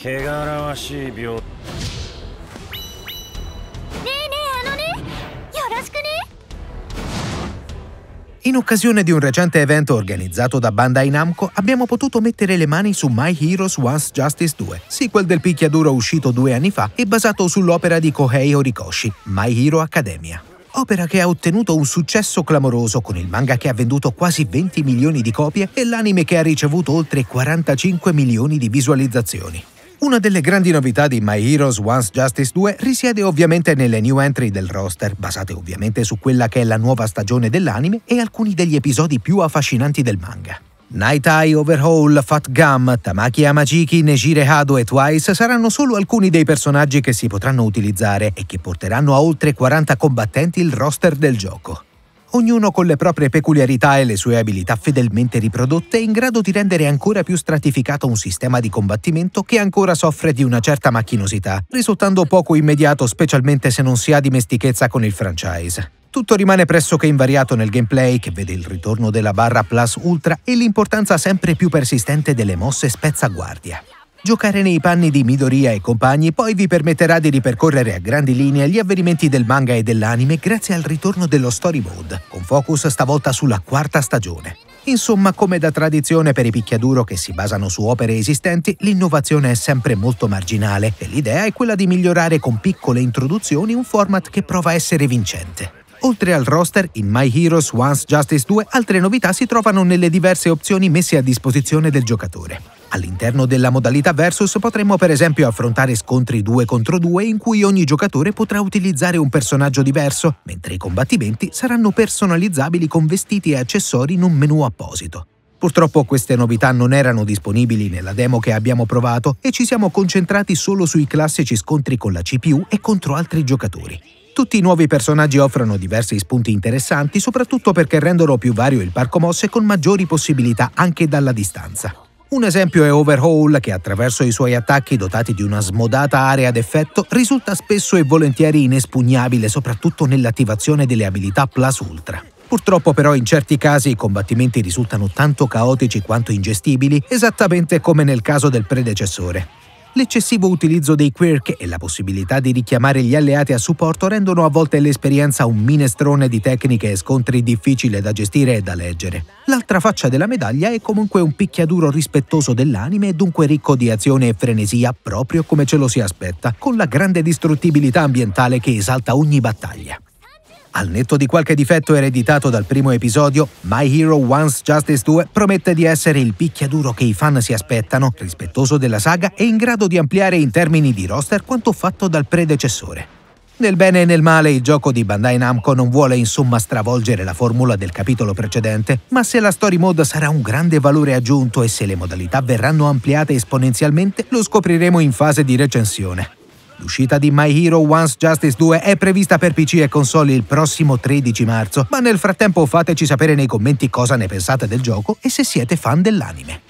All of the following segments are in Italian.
汚らわしい病ねえねえあのねよろしくね In occasione di un recente evento organizzato da Bandai Namco abbiamo potuto mettere le mani su My Heroes Once Justice 2, sequel del picchiaduro uscito due anni fa e basato sull'opera di Kohei Horikoshi, My Hero Academia opera che ha ottenuto un successo clamoroso con il manga che ha venduto quasi 20 milioni di copie e l'anime che ha ricevuto oltre 45 milioni di visualizzazioni. Una delle grandi novità di My Heroes Once Justice 2 risiede ovviamente nelle new entry del roster, basate ovviamente su quella che è la nuova stagione dell'anime e alcuni degli episodi più affascinanti del manga. Night Eye Overhaul, Fat Gum, Tamaki Amajiki, Nejire Hado e Twice saranno solo alcuni dei personaggi che si potranno utilizzare e che porteranno a oltre 40 combattenti il roster del gioco ognuno con le proprie peculiarità e le sue abilità fedelmente riprodotte, in grado di rendere ancora più stratificato un sistema di combattimento che ancora soffre di una certa macchinosità, risultando poco immediato specialmente se non si ha dimestichezza con il franchise. Tutto rimane pressoché invariato nel gameplay che vede il ritorno della barra Plus Ultra e l'importanza sempre più persistente delle mosse spezzaguardia. Giocare nei panni di Midoriya e compagni poi vi permetterà di ripercorrere a grandi linee gli avvenimenti del manga e dell'anime grazie al ritorno dello story mode, con focus stavolta sulla quarta stagione. Insomma, come da tradizione per i picchiaduro che si basano su opere esistenti, l'innovazione è sempre molto marginale e l'idea è quella di migliorare con piccole introduzioni un format che prova a essere vincente. Oltre al roster, in My Heroes Once Justice 2 altre novità si trovano nelle diverse opzioni messe a disposizione del giocatore. All'interno della modalità versus potremmo per esempio affrontare scontri 2 contro 2 in cui ogni giocatore potrà utilizzare un personaggio diverso, mentre i combattimenti saranno personalizzabili con vestiti e accessori in un menu apposito. Purtroppo queste novità non erano disponibili nella demo che abbiamo provato e ci siamo concentrati solo sui classici scontri con la CPU e contro altri giocatori. Tutti i nuovi personaggi offrono diversi spunti interessanti, soprattutto perché rendono più vario il parco mosse con maggiori possibilità anche dalla distanza. Un esempio è Overhaul che attraverso i suoi attacchi dotati di una smodata area d'effetto risulta spesso e volentieri inespugnabile soprattutto nell'attivazione delle abilità Plus Ultra. Purtroppo però in certi casi i combattimenti risultano tanto caotici quanto ingestibili, esattamente come nel caso del predecessore. L'eccessivo utilizzo dei quirk e la possibilità di richiamare gli alleati a supporto rendono a volte l'esperienza un minestrone di tecniche e scontri difficile da gestire e da leggere. L'altra faccia della medaglia è comunque un picchiaduro rispettoso dell'anime e dunque ricco di azione e frenesia proprio come ce lo si aspetta, con la grande distruttibilità ambientale che esalta ogni battaglia. Al netto di qualche difetto ereditato dal primo episodio, My Hero Once Justice 2 promette di essere il picchiaduro che i fan si aspettano, rispettoso della saga e in grado di ampliare in termini di roster quanto fatto dal predecessore. Nel bene e nel male il gioco di Bandai Namco non vuole insomma stravolgere la formula del capitolo precedente, ma se la story mode sarà un grande valore aggiunto e se le modalità verranno ampliate esponenzialmente lo scopriremo in fase di recensione. L'uscita di My Hero Once Justice 2 è prevista per PC e console il prossimo 13 marzo, ma nel frattempo fateci sapere nei commenti cosa ne pensate del gioco e se siete fan dell'anime.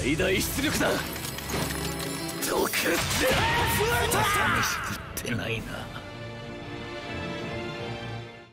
最大出力だ毒って震えたってないな